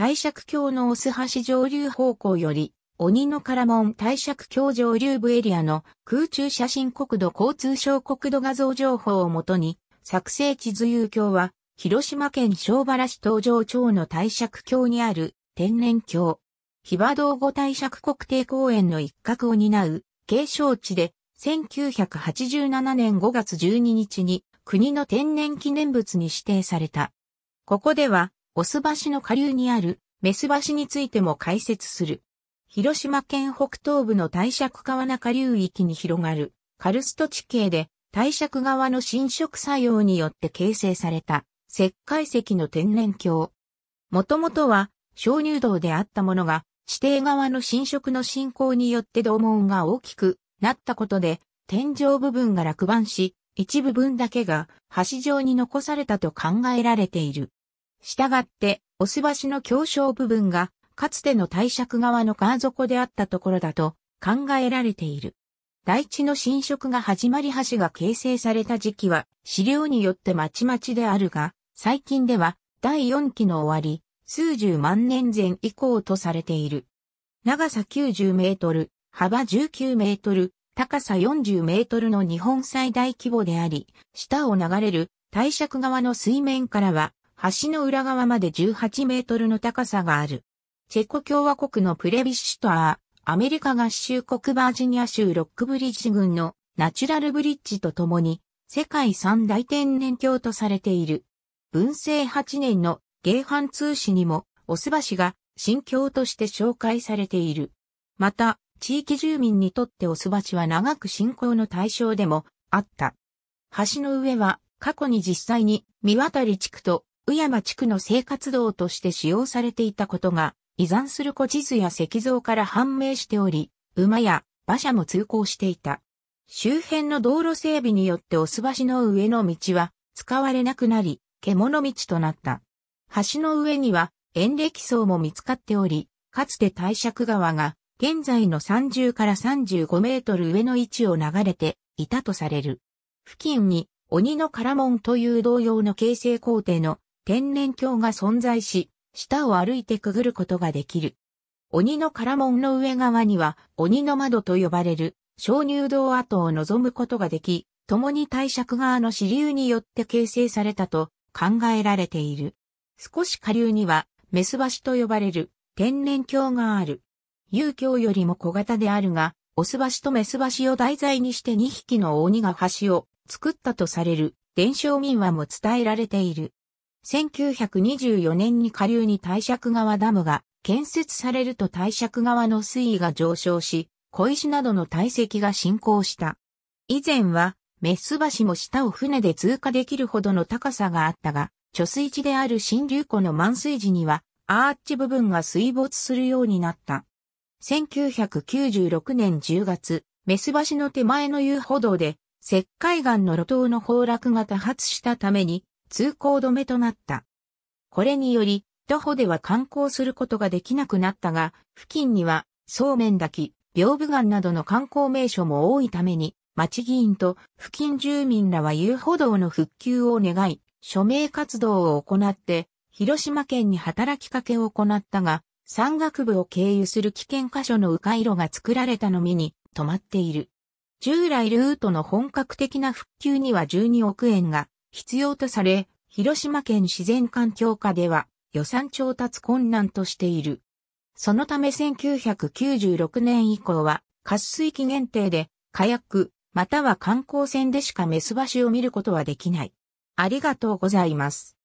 帝釈峡のオス橋上流方向より、鬼の唐門帝釈峡上流部エリアの空中写真国土交通省国土画像情報をもとに、作成地図遊橋は、広島県小原市東城町の帝釈峡にある天然橋。日和道後帝釈国定公園の一角を担う景勝地で、1987年5月12日に国の天然記念物に指定された。ここではオス橋の下流にあるメス橋についても解説する。広島県北東部の大尺川中流域に広がるカルスト地形で大尺川の侵食作用によって形成された石灰石の天然鏡。もともとは鍾乳洞であったものが地底側の侵食の進行によって洞門が大きくなったことで天井部分が落盤し一部分だけが橋状に残されたと考えられている。したがって、オス橋の狭小部分が、かつての大尺側の川底であったところだと考えられている。大地の侵食が始まり橋が形成された時期は、資料によってまちまちであるが、最近では、第4期の終わり、数十万年前以降とされている。長さ90メートル、幅19メートル、高さ40メートルの日本最大規模であり、下を流れる大尺川の水面からは橋の裏側まで18メートルの高さがある。チェコ共和国のプレビシュトアー、アメリカ合衆国バージニア州ロックブリッジ群のナチュラルブリッジとともに、世界三大天然橋とされている。文政8年の芸藩通史にも、オス橋が新橋として紹介されている。また、地域住民にとってオス橋は長く信仰の対象でもあった。橋の上は過去に実際に見渡り地区と宇山地区の生活道として使用されていたことが、遺産する古地図や石像から判明しており、馬や馬車も通行していた。周辺の道路整備によってすば橋の上の道は使われなくなり、獣道となった。橋の上には遠歴層も見つかっており、かつて大尺川が現在の30から35メートル上の位置を流れていたとされる。付近に鬼の唐門という同様の形成工程の天然鏡が存在し、下を歩いてくぐることができる。鬼の唐門の上側には、鬼の窓と呼ばれる、鍾乳洞跡を望むことができ、共に大尺側の支流によって形成されたと考えられている。少し下流には、メス橋と呼ばれる天然鏡がある。遊興よりも小型であるが、オス橋とメス橋を題材にして2匹の鬼が橋を作ったとされる伝承民話も伝えられている。1924年に下流に大尺川ダムが建設されると大尺川の水位が上昇し、小石などの堆積が進行した。以前は、メス橋も下を船で通過できるほどの高さがあったが、貯水池である新流湖の満水時には、アーチ部分が水没するようになった。1996年10月、メス橋の手前の遊歩道で、石灰岩の路頭の崩落が多発したために、通行止めとなった。これにより、徒歩では観光することができなくなったが、付近には、そうめん滝、屏風岩などの観光名所も多いために、町議員と付近住民らは遊歩道の復旧を願い、署名活動を行って、広島県に働きかけを行ったが、山岳部を経由する危険箇所の迂回路が作られたのみに止まっている。従来ルートの本格的な復旧には12億円が必要とされ、広島県自然環境課では予算調達困難としている。そのため1996年以降は、滑水期限定で、火薬、または観光船でしかメス橋を見ることはできない。ありがとうございます。